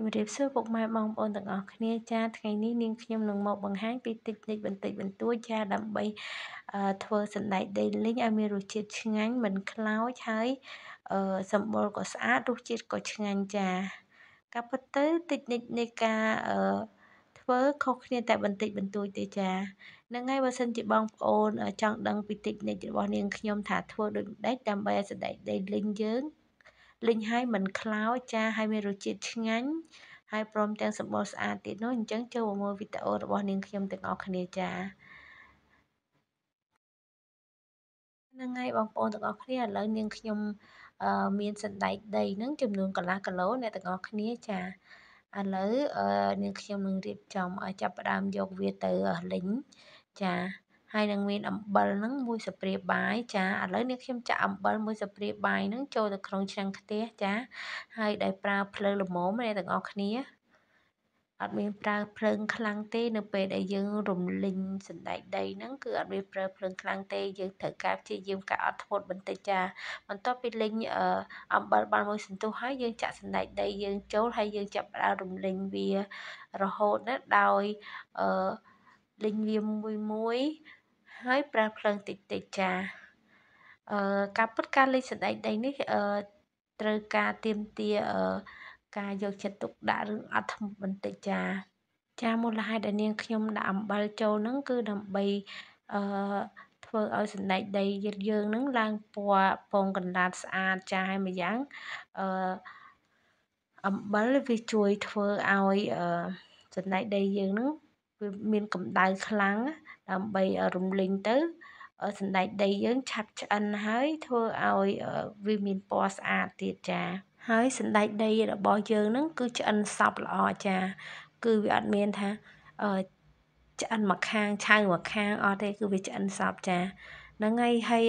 ជម្រាបសួរពុកម៉ែបងប្អូនទាំងអស់គ្នាចា ថ្ងៃនេះនាងខ្ញុំនឹងមក បង្ហាញពីតិចនិចបន្តិចបន្តួចចាដើម្បីធ្វើសណ្ដែកដីលីងឲ្យមានរសជាតិឆ្ងាញ់មិនខ្លោចហើយសម្បុរក៏ស្អាតរសជាតិក៏ឆ្ងាញ់ចាការពិតទៅតិចនិចនៃការធ្វើខុសគ្នា តែបន្តិចបន្តួចទេចា នឹងហើយបើសិនជាបងប្អូន ចង់ដឹងពីតិចនិចរបស់នាងខ្ញុំ ថាធ្វើដូចម្ដេចដើម្បីឲ្យសណ្ដែកដីលីងយើងលីងហើយមិនខ្លោចចាហើយមានរសជាតិឆ្ងាញ់ហើយព្រមទាំងសម្បូរស្អាតទៀតនោះអញ្ចឹងចូលមកមើលវីដេអូរបស់នាងខ្ញុំទាំងអស់គ្នាចាហ្នឹងហើយបងប្អូនទាំងអស់គ្នាឥឡូវនាងខ្ញុំមានសណ្ដែកដីហ្នឹងចំនួនកន្លះគីឡូអ្នកទាំងអស់គ្នាចាឥឡូវនាងខ្ញុំនឹងរៀបចំឲ្យចាប់ផ្ដើមយកវាទៅលីងចាហើយនឹងមានអំបិលហ្នឹងមួយស្ព្រាបាយចាឥឡូវនេះខ្ញុំចាក់អំបិលមួយស្ព្រាបាយហ្នឹងចូលទៅក្នុងឆ្នាំងខ្ទះចា ហើយដោយប្រើភ្លើងល្មមអ្នកទាំងអស់គ្នាអត់មានប្រើភ្លើងខ្លាំងទេ នៅពេលដែលយើងរំលីងសណ្ដែកដីហ្នឹងគឺអត់មានប្រើភ្លើងខ្លាំងទេយើងត្រូវការព្យាយាមការអត់ធ្មត់បន្តិចចាបន្ទាប់ពីលីងអំបិលបានមួយសន្ទុះហើយយើងចាក់សណ្ដែកដីយើងចូលហើយយើងចាប់ផ្ដើមរំលីងវារហូតណាដោយអឺលីងវាមួយមួយហើយប្រើភ្លើងតិចតិចចាអឺការពុតការលេងសណ្ដែកដីនេះអឺត្រូវការទៀមទាអឺការយកចិត្តទុក ដាក់រឿងអត់ធ្មត់បន្តិចចា ចាមូលហេតុដែលនាងខ្ញុំដាក់អំបិលចូលហ្នឹងគឺដើម្បីអឺធ្វើឲ្យសណ្ដែកដីយើងហ្នឹងឡើងពណ៌ពងកណ្ដាលស្អាតចាហើយម្យ៉ាងអឺអំបិលវាជួយធ្វើឲ្យអឺសណ្ដែកដីយើងហ្នឹងវាមានកម្ដៅខ្លាំងដើម្បីរំលីងទៅសណ្ដែកដីយើងឆាប់ឆ្អិនហើយធ្វើឲ្យវាមានពណ៌ស្អាតទៀតចាហើយសណ្ដែកដីរបស់យើងហ្នឹងគឺឆ្អិនសពល្អចា គឺវាអត់មានថាឆ្អិនមួយខាងឆៅមួយខាងអត់ទេគឺវាឆ្អិនសពចាហ្នឹងហើយហើយ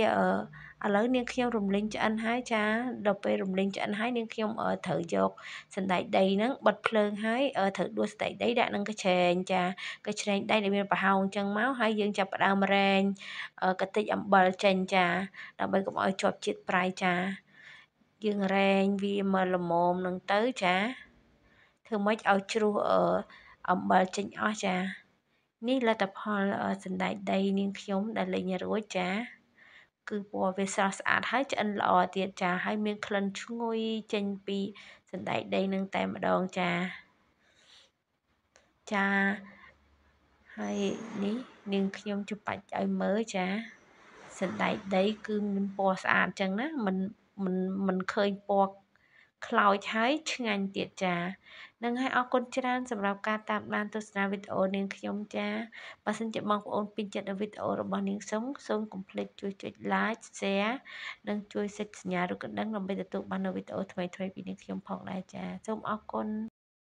ឥឡូវនាងខ្ញុំរំលីងឆ្អិនហើយចាដល់ពេលរំលីងឆ្អិនហើយនាងខ្ញុំត្រូវយកសណ្តែកដីហ្នឹងបិទភ្លើងហើយត្រូវដួសសណ្តែកដីដាក់នឹងកញ្ឆេងចាកញ្ឆេងដីដែលមានប្រហោងអញ្ចឹងមកហើយយើងចាប់ផ្ដើមរែងកតិចអំបិលចេញចាដើម្បីកុំឲ្យជាប់ជាតិប្រៃចាយើងរែងវាមកល្មមនឹងទៅចាធ្វើម៉េចឲ្យជ្រុះអំបិលចេញអស់ចានេះលទ្ធផលសណ្តែកដីនាងខ្ញុំដែលលេងរួចចា គឺពណ៌វាស្រស់ស្អាតហើយឆ្អិនល្អទៀតចា ហើយ មានក្លិនឈ្ងុយចេញពីសណ្តែកដីនឹងតែម្ដងចាចាហើយនេះនាងខ្ញុំជបាច់ឲ្យមើលចាសណ្តែកដីគឺមានពណ៌ស្អាតចឹងណាមិនមិនមិនឃើញពណ៌ខ្លោចហើយឆ្ងាញ់ទៀតចានឹងហើយអរគុណច្រើនសម្រាប់ការតាមដានទស្សនាវីដេអូនាងខ្ញុំចាបើសិនជាបងប្អូនពេញចិត្តនឹងវីដេអូរបស់នាងសុំសូមកុំភ្លេចជួយចុច like share និងជួយសេចសញ្ញារូបកណ្ដឹងដើម្បីទទួលបាននូវវីដេអូថ្មីៗពីនាងខ្ញុំផងដែរចាសូមអរគុណ